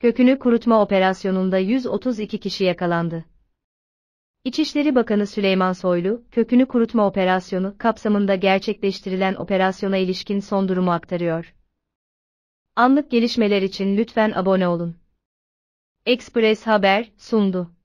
kökünü kurutma operasyonunda 132 kişi yakalandı. İçişleri Bakanı Süleyman Soylu, kökünü kurutma operasyonu kapsamında gerçekleştirilen operasyona ilişkin son durumu aktarıyor. Anlık gelişmeler için lütfen abone olun. Express Haber sundu.